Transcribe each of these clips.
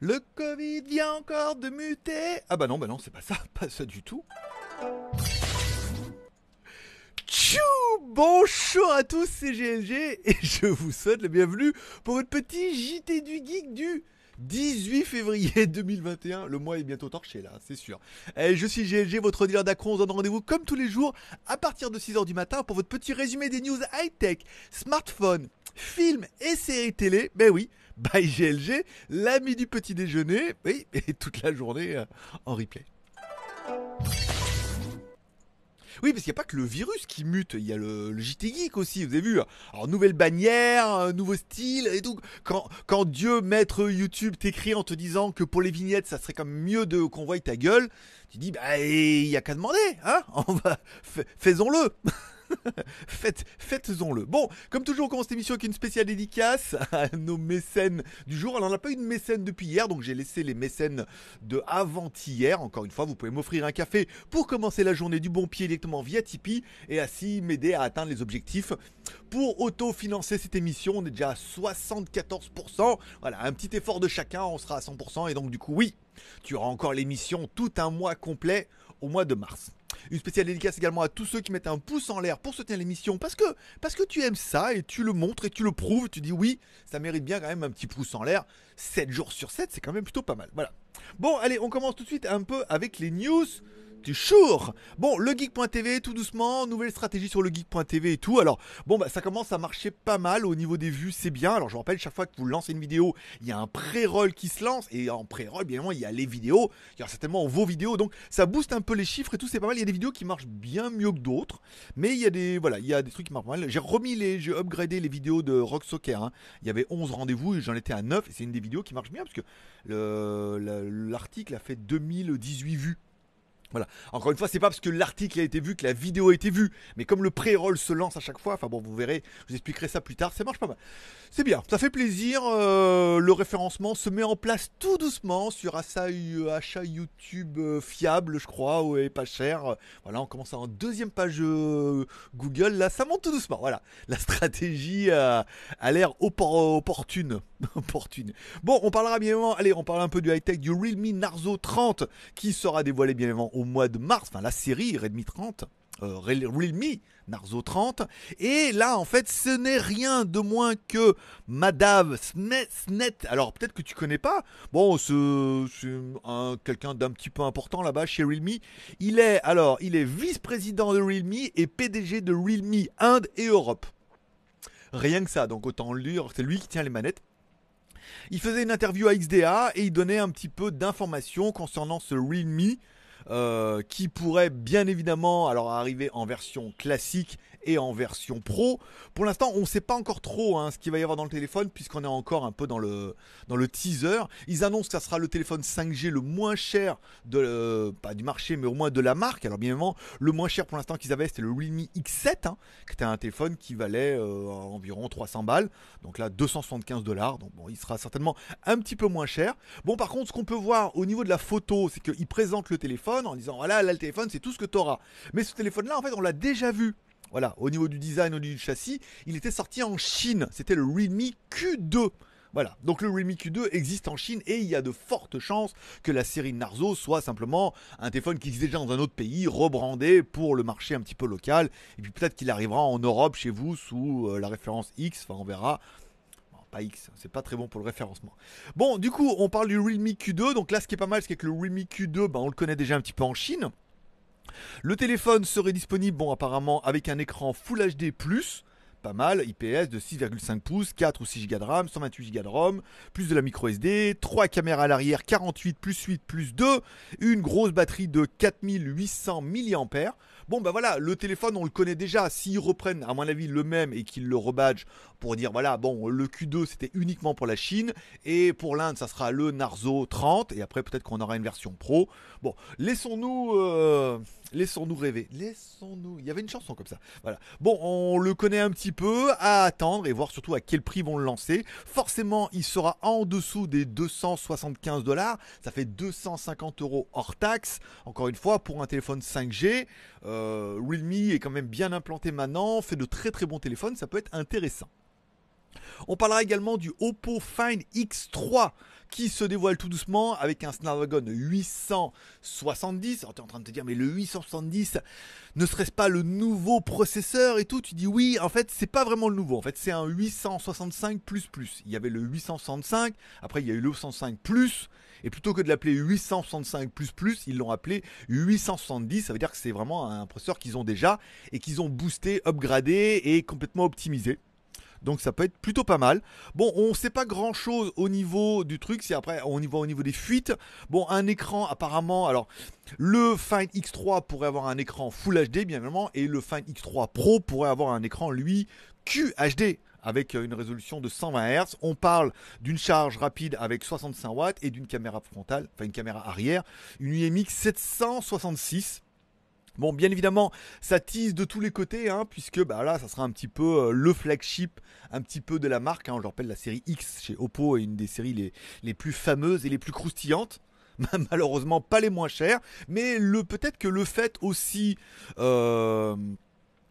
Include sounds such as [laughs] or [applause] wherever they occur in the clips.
Le Covid vient encore de muter. Ah bah non, bah non, c'est pas ça, [laughs] pas ça du tout. Tchou Bonjour à tous, c'est GLG et je vous souhaite la bienvenue pour votre petit JT du Geek du 18 février 2021. [laughs] Le mois est bientôt torché là, c'est sûr. Et eh, je suis GLG, votre dealer d'Acron. On donne rendez-vous comme tous les jours à partir de 6h du matin pour votre petit résumé des news high-tech, smartphones, films et séries télé. Ben oui, [laughs] by GLG, l'ami du petit déjeuner, oui, [laughs] et toute la journée euh, en replay. Oui, parce qu'il n'y a pas que le virus qui mute, il y a le, JT Geek aussi, vous avez vu. Alors, nouvelle bannière, euh, nouveau style, et tout. Quand, Dieu, maître YouTube, t'écrit en te disant que pour les vignettes, ça serait comme mieux de qu'on voie ta gueule, tu dis, bah, il n'y a qu'à demander, hein, [laughs] faisons-le. [laughs] Faites, faites-en-le. Bon, comme toujours, on commence cette émission avec une spéciale dédicace à nos mécènes du jour. Alors, on n'a pas eu de mécène depuis hier, donc j'ai laissé les mécènes de avant-hier. Encore une fois, vous pouvez m'offrir un café pour commencer la journée du bon pied directement via Tipeee et ainsi m'aider à atteindre les objectifs. Pour autofinancer cette émission, on est déjà à 74%. Voilà, un petit effort de chacun, on sera à 100%. Et donc, du coup, oui, tu auras encore l'émission tout un mois complet au mois de mars. Une spéciale dédicace également à tous ceux qui mettent un pouce en l'air pour soutenir l'émission parce que, parce que tu aimes ça et tu le montres et tu le prouves. Tu dis oui, ça mérite bien quand même un petit pouce en l'air. 7 jours sur 7, c'est quand même plutôt pas mal. Voilà. Bon, allez, on commence tout de suite un peu avec les news du jour. Bon, le geek.tv tout doucement, nouvelle stratégie sur le geek.tv et tout. Alors, bon bah ça commence à marcher pas mal au niveau des vues, c'est bien. Alors je vous rappelle chaque fois que vous lancez une vidéo, il y a un pré-roll qui se lance et en pré-roll bien évidemment, il y a les vidéos, il y a certainement vos vidéos. Donc ça booste un peu les chiffres et tout, c'est pas mal. Il y a des vidéos qui marchent bien mieux que d'autres, mais il y a des voilà, il y a des trucs qui marchent mal. J'ai remis les j'ai upgradé les vidéos de Rock Soccer hein. Il y avait 11 rendez-vous et j'en étais à 9 et c'est une des vidéos qui marche bien parce que l'article a fait 2018 vues. Voilà. Encore une fois, c'est pas parce que l'article a été vu que la vidéo a été vue, mais comme le pré-roll se lance à chaque fois, enfin bon, vous verrez, je vous expliquerai ça plus tard, ça marche pas mal. C'est bien, ça fait plaisir, euh, le référencement se met en place tout doucement sur euh, achat, YouTube euh, fiable, je crois, et pas cher. Voilà, on commence en deuxième page Google, là, ça monte tout doucement, voilà. La stratégie a l'air [laughs] opportune. Bon, on parlera bien évidemment, allez, on parle un peu du high-tech, du Realme Narzo 30, qui sera dévoilé bien évidemment au mois de mars, enfin la série Redmi 30. Euh, Realme Narzo 30 et là en fait ce n'est rien de moins que Madame Snet, alors peut-être que tu connais pas bon c'est quelqu'un d'un petit peu important là-bas chez Realme il est alors il est vice-président de Realme et PDG de Realme Inde et Europe rien que ça donc autant lire, c'est lui qui tient les manettes il faisait une interview à XDA et il donnait un petit peu d'informations concernant ce Realme euh, qui pourrait bien évidemment alors arriver en version classique et en version pro. Pour l'instant, on ne sait pas encore trop hein, ce qu'il va y avoir dans le téléphone, puisqu'on est encore un peu dans le, dans le teaser. Ils annoncent que ça sera le téléphone 5G le moins cher de, euh, pas du marché, mais au moins de la marque. Alors bien évidemment, le moins cher pour l'instant qu'ils avaient, c'était le Realme X7, hein, qui était un téléphone qui valait euh, environ 300 balles. Donc là, 275 dollars. Donc bon, il sera certainement un petit peu moins cher. Bon, par contre, ce qu'on peut voir au niveau de la photo, c'est qu'ils présentent le téléphone en disant, voilà, là, le téléphone, c'est tout ce que tu auras. Mais ce téléphone-là, en fait, on l'a déjà vu voilà, au niveau du design, au niveau du châssis, il était sorti en Chine. C'était le Realme Q2. Voilà, donc le Realme Q2 existe en Chine et il y a de fortes chances que la série Narzo soit simplement un téléphone qui existe déjà dans un autre pays, rebrandé pour le marché un petit peu local. Et puis peut-être qu'il arrivera en Europe chez vous sous euh, la référence X, enfin on verra. Pas X, c'est pas très bon pour le référencement. Bon, du coup, on parle du Realme Q2. Donc là, ce qui est pas mal, c'est que le Realme Q2, ben, on le connaît déjà un petit peu en Chine. Le téléphone serait disponible, bon apparemment, avec un écran Full HD ⁇ pas mal, IPS de 6,5 pouces, 4 ou 6 Go de RAM, 128 Go de ROM, plus de la micro SD, 3 caméras à l'arrière, 48 plus 8 plus 2, une grosse batterie de 4800 mAh. Bon ben voilà, le téléphone on le connaît déjà, s'ils reprennent à mon avis le même et qu'ils le rebadge pour dire voilà, bon le Q2 c'était uniquement pour la Chine et pour l'Inde ça sera le Narzo 30 et après peut-être qu'on aura une version pro. Bon, laissons-nous euh, laissons-nous rêver, laissons-nous. Il y avait une chanson comme ça. Voilà. Bon, on le connaît un petit peu, à attendre et voir surtout à quel prix vont le lancer. Forcément, il sera en dessous des 275 dollars. Ça fait 250 euros hors taxe. Encore une fois, pour un téléphone 5G, euh, Realme est quand même bien implanté maintenant, fait de très très bons téléphones. Ça peut être intéressant. On parlera également du Oppo Find X3 qui se dévoile tout doucement avec un Snapdragon 870. Alors tu es en train de te dire mais le 870 ne serait-ce pas le nouveau processeur et tout Tu dis oui, en fait c'est pas vraiment le nouveau. En fait c'est un 865 Il y avait le 865, après il y a eu le 105, Et plutôt que de l'appeler 865 ils l'ont appelé 870. Ça veut dire que c'est vraiment un processeur qu'ils ont déjà et qu'ils ont boosté, upgradé et complètement optimisé. Donc ça peut être plutôt pas mal. Bon, on ne sait pas grand chose au niveau du truc. Si après, on y voit au niveau des fuites. Bon, un écran apparemment. Alors, le Find X3 pourrait avoir un écran Full HD, bien évidemment. Et le Find X3 Pro pourrait avoir un écran, lui, QHD avec euh, une résolution de 120 Hz. On parle d'une charge rapide avec 65 watts et d'une caméra frontale, enfin une caméra arrière, une UMX 766 Bon, bien évidemment, ça tease de tous les côtés, hein, puisque bah, là, ça sera un petit peu euh, le flagship, un petit peu de la marque. Hein. je rappelle, la série X chez Oppo est une des séries les, plus fameuses et les plus croustillantes [laughs] bah, malheureusement pas les moins chères, mais le peut-être que le fait aussi euh,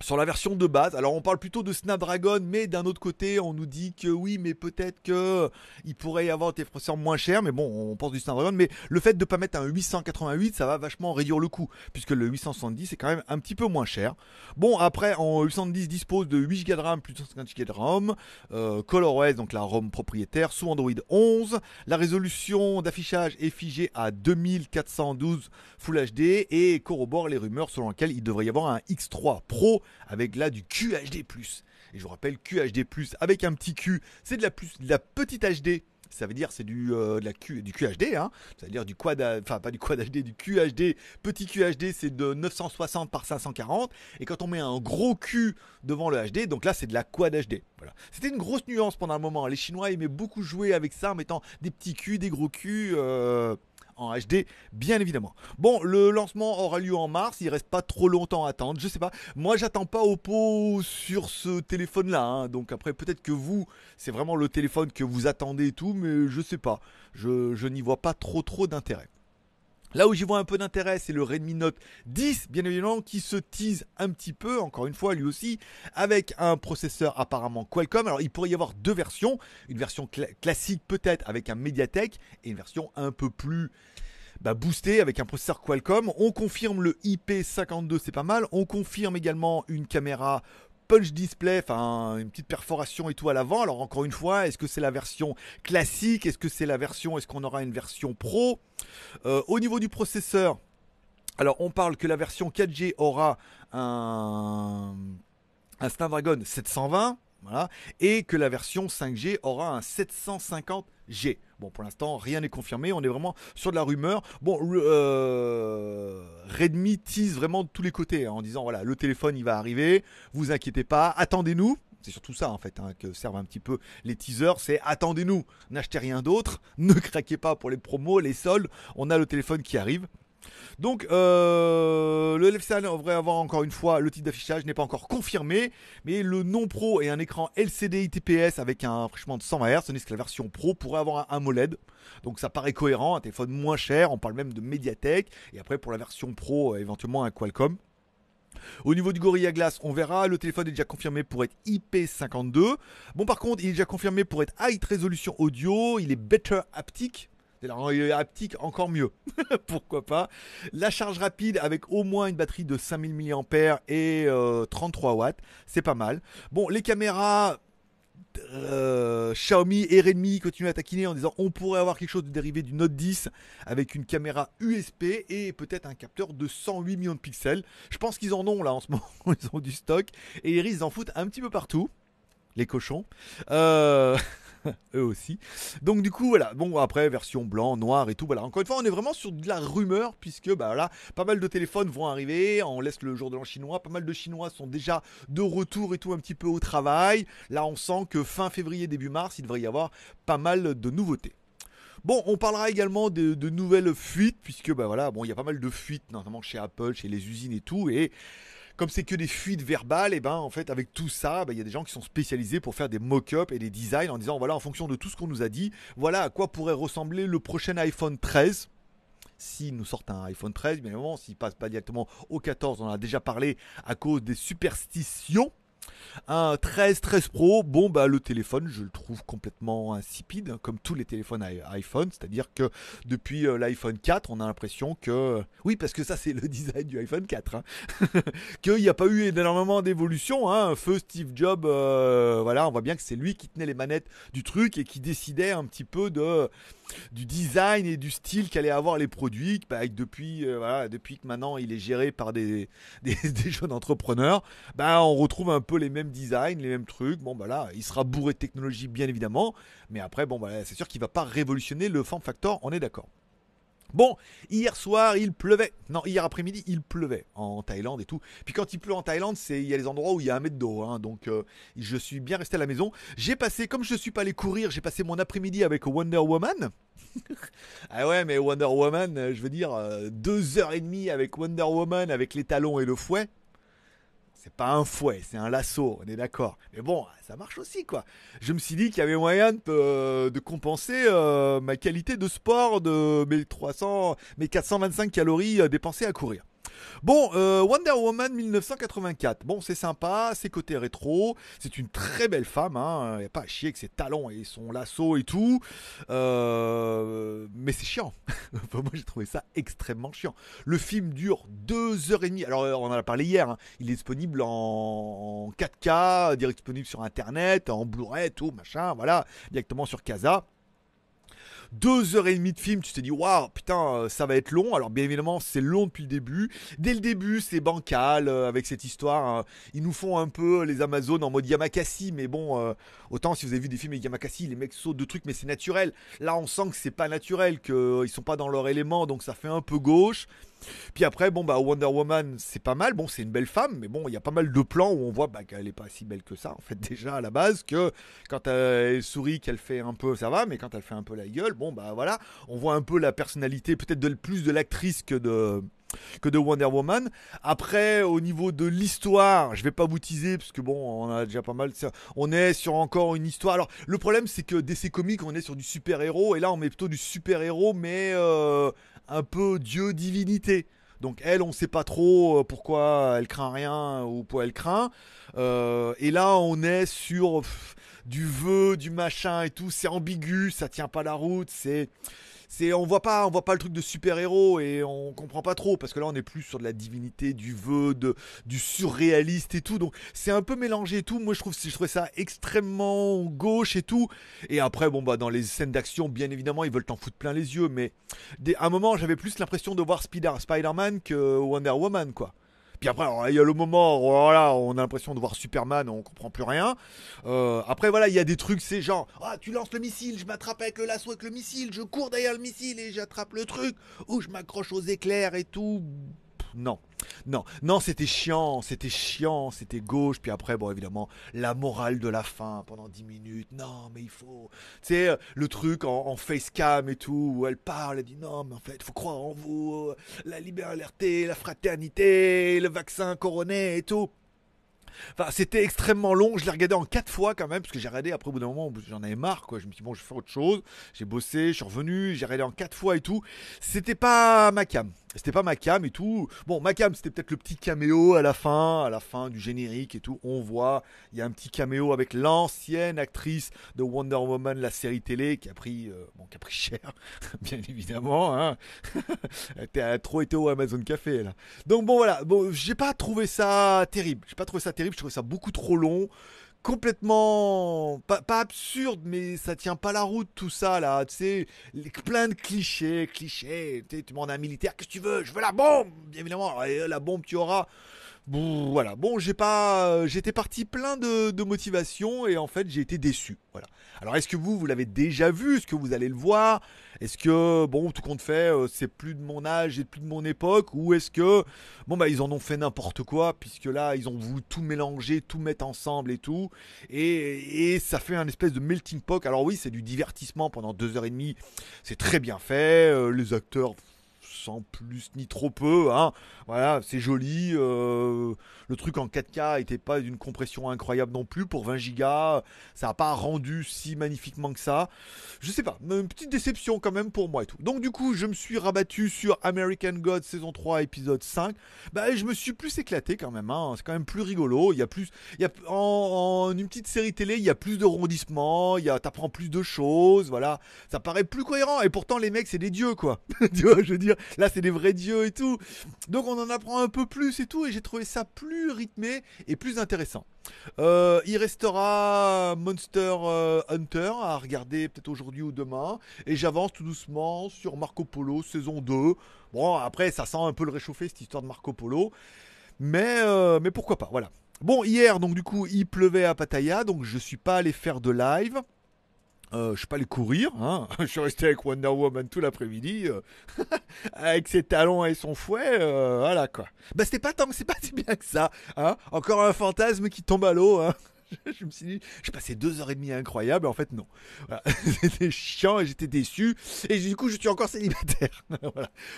sur la version de base. Alors on parle plutôt de Snapdragon, mais d'un autre côté, on nous dit que oui, mais peut-être que euh, il pourrait y avoir des processeurs moins chers. Mais bon, on pense du Snapdragon. Mais le fait de ne pas mettre un 888, ça va vachement réduire le coût, puisque le 870 est quand même un petit peu moins cher. Bon, après, en 810 dispose de 8 Go de RAM plus 150 Go de ROM, euh, ColorOS, donc la ROM propriétaire, sous Android 11. La résolution d'affichage est figée à 2412 Full HD et corrobore les rumeurs selon lesquelles il devrait y avoir un X3 Pro avec là du QHD+. Et je vous rappelle, QHD+, avec un petit Q, c'est de la, plus, la petite HD, ça veut dire c'est du euh, la Q, du QHD hein. ça veut dire du quad enfin pas du quad HD du QHD petit QHD c'est de 960 par 540 et quand on met un gros Q devant le HD donc là c'est de la quad HD voilà c'était une grosse nuance pendant un moment les chinois aimaient beaucoup jouer avec ça en mettant des petits Q des gros Q euh en HD, bien évidemment. Bon, le lancement aura lieu en mars, il reste pas trop longtemps à attendre, je sais pas. Moi, j'attends pas Oppo sur ce téléphone-là, hein, donc après, peut-être que vous, c'est vraiment le téléphone que vous attendez et tout, mais je sais pas. Je, je n'y vois pas trop trop d'intérêt. Là où j'y vois un peu d'intérêt, c'est le Redmi Note 10, bien évidemment, qui se tease un petit peu, encore une fois, lui aussi, avec un processeur apparemment Qualcomm. Alors, il pourrait y avoir deux versions, une version classique peut-être avec un Mediatek et une version un peu plus bah, boostée avec un processeur Qualcomm. On confirme le IP52, c'est pas mal. On confirme également une caméra punch display, enfin une petite perforation et tout à l'avant. Alors encore une fois, est-ce que c'est la version classique Est-ce que c'est la version Est-ce qu'on aura une version pro euh, Au niveau du processeur, alors on parle que la version 4G aura un, un Snapdragon 720. Voilà, et que la version 5G aura un 750G. Bon, pour l'instant, rien n'est confirmé. On est vraiment sur de la rumeur. Bon, euh, Redmi tease vraiment de tous les côtés hein, en disant voilà, le téléphone il va arriver. Vous inquiétez pas, attendez-nous. C'est surtout ça en fait hein, que servent un petit peu les teasers. C'est attendez-nous, n'achetez rien d'autre, [laughs] ne craquez pas pour les promos, les soldes. On a le téléphone qui arrive. Donc, euh, le LFCL devrait avoir encore une fois le titre d'affichage, n'est pas encore confirmé, mais le non pro et un écran LCD ITPS avec un rafraîchissement de 120 Hz, tandis que la version pro pourrait avoir un AMOLED. Donc, ça paraît cohérent, un téléphone moins cher, on parle même de Mediatek, et après pour la version pro, euh, éventuellement un Qualcomm. Au niveau du Gorilla Glass, on verra. Le téléphone est déjà confirmé pour être IP52. Bon, par contre, il est déjà confirmé pour être High résolution Audio. Il est Better Haptic en hein, haptique, encore mieux. [laughs] Pourquoi pas. La charge rapide avec au moins une batterie de 5000 mAh et 33 euh, watts. C'est pas mal. Bon, les caméras. Euh, Xiaomi et Redmi continuent à taquiner en disant on pourrait avoir quelque chose de dérivé du Note 10 avec une caméra USB et peut-être un capteur de 108 millions de pixels. Je pense qu'ils en ont là en ce [laughs] moment, ils ont du stock et ils risquent d'en foutre un petit peu partout. Les cochons. Euh... [laughs] [laughs] eux aussi. Donc du coup voilà, bon après version blanc, noir et tout, voilà. Encore une fois, on est vraiment sur de la rumeur puisque bah voilà pas mal de téléphones vont arriver, on laisse le jour de l'an chinois, pas mal de chinois sont déjà de retour et tout un petit peu au travail. Là, on sent que fin février début mars, il devrait y avoir pas mal de nouveautés. Bon, on parlera également de, de nouvelles fuites puisque bah voilà, bon, il y a pas mal de fuites notamment chez Apple, chez les usines et tout et comme c'est que des fuites verbales, et eh ben en fait avec tout ça, ben, il y a des gens qui sont spécialisés pour faire des mock-ups et des designs en disant voilà en fonction de tout ce qu'on nous a dit, voilà à quoi pourrait ressembler le prochain iPhone 13 S'il nous sortent un iPhone 13, bien évidemment, s'il passe pas directement au 14, on en a déjà parlé à cause des superstitions un 13, 13 Pro, bon bah le téléphone, je le trouve complètement insipide, hein, comme tous les téléphones iPhone, c'est-à-dire que depuis euh, l'iPhone 4, on a l'impression que, euh, oui parce que ça c'est le [laughs] design du iPhone 4, hein. [laughs] qu'il n'y a pas eu énormément d'évolution, hein. feu Steve Jobs, euh, voilà, on voit bien que c'est lui qui tenait les manettes du truc et qui décidait un petit peu de du design et du style qu'allaient avoir les produits, bah, depuis, depuis que maintenant il est géré par des, [laughs] des, des jeunes entrepreneurs, bah, on retrouve un peu les mêmes designs, les mêmes trucs. Bon, bah là, il sera bourré de technologie, bien évidemment. Mais après, bon, bah c'est sûr qu'il va pas révolutionner le form factor, on est d'accord. Bon, hier soir, il pleuvait. Non, hier après-midi, il pleuvait en Thaïlande et tout. Puis quand il pleut en Thaïlande, c'est il y a les endroits où il y a un mètre d'eau. Hein. donc euh, je suis bien resté à la maison. J'ai passé, comme je ne suis pas allé courir, j'ai passé mon après-midi avec Wonder Woman. [laughs] ah ouais, mais Wonder Woman, euh, je veux dire, euh, deux heures et demie avec Wonder Woman, avec les talons et le fouet c'est pas un fouet, c'est un lasso, on est d'accord. Mais bon, ça marche aussi, quoi. Je me suis dit qu'il y avait moyen de, euh, compenser euh, ma qualité de sport de mes 300, mes 425 calories euh, dépensées à courir. Bon, euh, Wonder Woman 1984. Bon, c'est sympa, c'est côté rétro. C'est une très belle femme. Hein. n'y a pas à chier avec ses talons et son lasso et tout. Euh, mais c'est chiant. [laughs] moi, j'ai trouvé ça extrêmement chiant. Le film dure 2h30. Alors, on en a parlé hier. Hein. Il est disponible en 4K, direct disponible sur Internet, en Blu-ray, tout, machin. Voilà, directement sur Casa. Deux heures et demie de film, tu t'es dit, waouh, putain, euh, ça va être long. Alors, bien évidemment, c'est long depuis le début. Dès le début, c'est bancal euh, avec cette histoire. Hein. Ils nous font un peu les Amazones en mode Yamakasi, mais bon, euh, autant si vous avez vu des films avec Yamakasi, les mecs sautent de trucs, mais c'est naturel. Là, on sent que c'est pas naturel, qu'ils sont pas dans leur élément, donc ça fait un peu gauche. Puis après, bon, bah, Wonder Woman, c'est pas mal. Bon, c'est une belle femme, mais bon, il y a pas mal de plans où on voit bah, qu'elle est pas si belle que ça, en fait, [laughs] déjà à la base, que quand elle sourit, qu'elle fait un peu, ça va, mais quand elle fait un peu la gueule, bon, bah voilà, on voit un peu la personnalité, peut-être de, plus de l'actrice que de que de Wonder Woman. Après, au niveau de l'histoire, je vais pas vous parce que bon, on a déjà pas mal. On est sur encore une histoire. Alors, le problème, c'est que DC Comics, on est sur du super héros et là, on met plutôt du super héros, mais euh, un peu dieu divinité. Donc elle, on ne sait pas trop euh, pourquoi elle craint rien ou pourquoi elle craint. Euh, et là, on est sur du vœu, du machin et tout. C'est ambigu, ça tient pas la route. C'est c'est on voit pas on voit pas le truc de super-héros et on comprend pas trop parce que là on est plus sur de la divinité, du vœu, de, du surréaliste et tout. Donc c'est un peu mélangé et tout. Moi je trouve je trouvais ça extrêmement gauche et tout. Et après bon bah dans les scènes d'action bien évidemment ils veulent t'en foutre plein les yeux mais à un moment j'avais plus l'impression de voir Spider-Man que Wonder Woman quoi. Puis après, il y a le moment, voilà, on a l'impression de voir Superman, on comprend plus rien. Euh, après, voilà, il y a des trucs, c'est genre, ah, tu lances le missile, je m'attrape avec le lasso avec le missile, je cours derrière le missile et j'attrape le truc, ou je m'accroche aux éclairs et tout non. Non, non, c'était chiant, c'était chiant, c'était gauche. Puis après, bon, évidemment, la morale de la fin pendant 10 minutes. Non, mais il faut. Tu sais, euh, le truc en, face facecam et tout, où elle parle, elle dit non, mais en fait, il faut croire en vous, euh, la liberté, la fraternité, le vaccin coroné et tout. Enfin, c'était extrêmement long. Je l'ai regardé en quatre fois quand même, parce que j'ai regardé après au bout d'un moment, j'en avais marre, quoi. Je me suis dit, bon, je fais autre chose. J'ai bossé, je suis revenu, j'ai regardé en quatre fois et tout. C'était pas ma cam. C'était pas ma cam et tout. Bon, ma cam, c'était peut-être le petit caméo à la fin, à la fin du générique et tout. On voit, il y a un petit caméo avec l'ancienne actrice de Wonder Woman, la série télé, qui a pris, euh, bon, qui cher, [laughs] bien évidemment. Hein. [laughs] elle a trop été au Amazon Café là. Donc bon voilà, bon, j'ai pas trouvé ça terrible. J'ai pas trouvé ça terrible. Je trouvé ça beaucoup trop long complètement pas, pas, absurde mais ça tient pas la route tout ça là tu sais plein de clichés clichés tu demandes à un militaire qu'est-ce que tu veux je veux la bombe bien évidemment eh, la bombe tu auras Bon, voilà. Bon, j'ai pas, euh, j'étais parti plein de, motivation et en fait, j'ai été déçu. Voilà. Alors, est-ce que vous, vous l'avez déjà vu Est-ce que vous allez le voir Est-ce que, bon, tout compte fait, euh, c'est plus de mon âge et plus de mon époque Ou est-ce que, bon, bah, ils en ont fait n'importe quoi puisque là, ils ont voulu tout mélanger, tout mettre ensemble et tout. Et, et ça fait un espèce de melting pot. Alors oui, c'est du divertissement pendant deux heures et demie. C'est très bien fait. Euh, les acteurs en plus ni trop peu. Hein. Voilà, c'est joli. Euh, le truc en 4K était pas d'une compression incroyable non plus. Pour 20 go ça n'a pas rendu si magnifiquement que ça. Je sais pas, une petite déception quand même pour moi et tout. Donc du coup, je me suis rabattu sur American God saison 3 épisode 5. Bah, je me suis plus éclaté quand même. Hein. C'est quand même plus rigolo. Il y a plus, il y a en, une petite série télé, il y a plus de rondissements. Il y a, t'apprends plus de choses. Voilà, ça paraît plus cohérent. Et pourtant, les mecs, c'est des dieux quoi. [laughs] tu vois, je veux dire, [laughs] là c'est des vrais dieux et tout. Donc on en apprend un peu plus et tout, et j'ai trouvé ça plus rythmé et plus intéressant. Euh, il restera Monster euh, Hunter à regarder peut-être aujourd'hui ou demain. Et j'avance tout doucement sur Marco Polo saison 2. Bon, après, ça sent un peu le réchauffer cette histoire de Marco Polo. Mais, euh, mais pourquoi pas, voilà. Bon, hier, donc du coup, il pleuvait à Pattaya, donc je suis pas allé faire de live. Euh, je suis pas les courir, hein. [laughs] je suis resté avec Wonder Woman tout l'après-midi, euh. [laughs] avec ses talons et son fouet, euh, voilà quoi. Bah c'était pas tant que c'est pas si bien que ça, hein. Encore un fantasme qui tombe à l'eau, hein. [laughs] je me suis dit, je passais deux heures et demie Incroyable en fait, non. [laughs] C'était chiant et j'étais déçu. Et du coup, je suis encore célibataire. [laughs]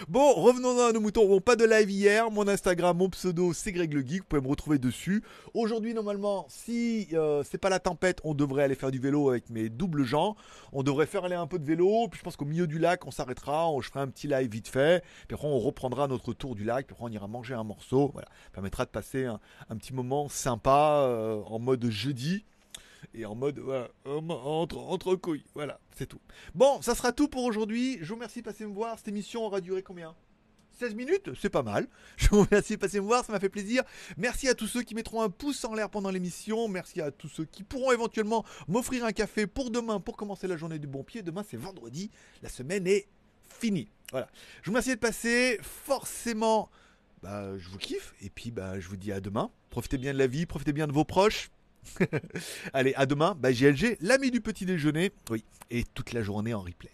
Bon, revenons à nos moutons. Bon, pas de live hier. Mon Instagram, mon pseudo, c'est Greg le Geek. Vous pouvez me retrouver dessus. Aujourd'hui, normalement, si ce euh, c'est pas la tempête, on devrait aller faire du vélo avec mes doubles gens. On devrait faire aller un peu de vélo. Puis je pense qu'au milieu du lac, on s'arrêtera. je ferai un petit live vite fait. Puis après, on reprendra notre tour du lac. Puis après, on ira manger un morceau. Voilà. permettra de passer un, petit moment sympa euh, en mode jeudi. Et en mode, entre, entre couilles. Voilà, c'est tout. Bon, ça sera tout pour aujourd'hui. Je vous remercie de passer me voir. Cette émission aura duré combien 16 minutes, c'est pas mal. [laughs] Je vous remercie de passer me voir, ça m'a fait plaisir. Merci à tous ceux qui mettront un pouce en l'air pendant l'émission. Merci à tous ceux qui pourront éventuellement m'offrir un café pour demain, pour commencer la journée du bon pied. Demain, c'est vendredi. La semaine est finie. Voilà. Je vous remercie de passer. Forcément, bah, je vous kiffe. Et puis, bah, je vous dis à demain. Profitez bien de la vie, profitez bien de vos proches. [laughs] Allez, à demain, bah, l'ami du petit déjeuner, oui, et toute la journée en replay.